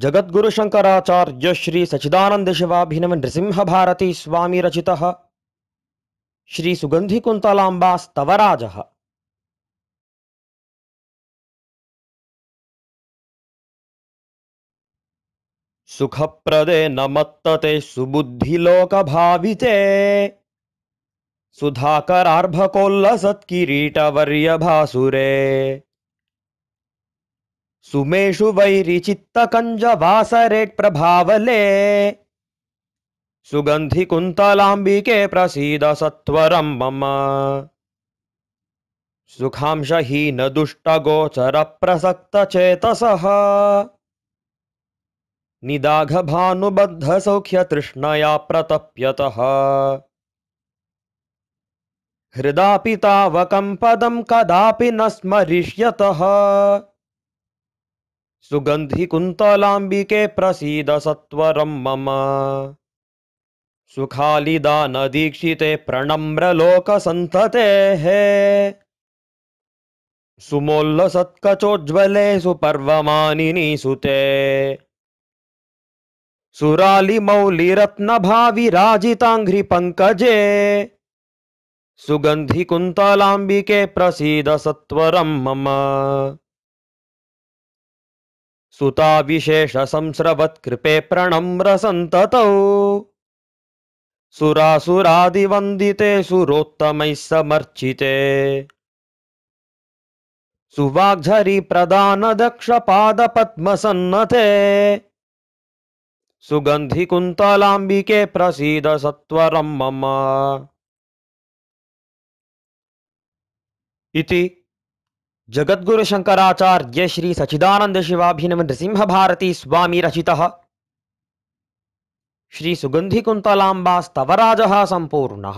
जगद्गुरु शंकराचार्य श्री सचिदानंद शिवाभिनव नृसिंह भारती स्वामी रचि श्री सुगंधि स्तवराज सुख प्रदे नमत्तते सुबुद्धिलोक भाविते सुधाकरार्भकोल्लसत्किरीटवर्य भासुरे सुमेषु वैरिचित्तकञ्ज वासरेट्प्रभावले सुगन्धिकुन्तलाम्बिके प्रसीद सत्वरं मम सुखांश हीन दुष्टगोचरप्रसक्तचेतसः निदाघभानुबद्धसौख्यतृष्णया प्रतप्यतः हृदापि पितावकम् पदं कदापि न स्मरिष्यतः सुगंधी कुन्ता लांभीके પ્રસ ีด સત્વરમ મમ સુખાલીદાન અધિક્ષિતે પ્રણમ્ર લોક સંતતે હે સુમલ્લ સત્કચોજ્વલે સુપર્વમાનીની સુતે સુરાલી મૌલી રત્નભાવી રાજિતાંગ્રી પંકજે સુગંધી કુન્તાલાંબીકે પ્રસ ีด સત્વરમ મમ सुता विशेष संस्रवत्कृपे प्रणम्रसन्ततौ सुरासुरादिवन्दिते सुरोत्तमैः समर्चिते सुवाग्झरि प्रदान दक्षपादपद्मसन्नते सुगन्धिकुन्तलाम्बिके प्रसीद सत्वरं मम इति शंकराचार्य श्री भारती स्वामी रचितः श्रीसुगन्धिकुन्तलाम्बास्तवराजः संपूर्ण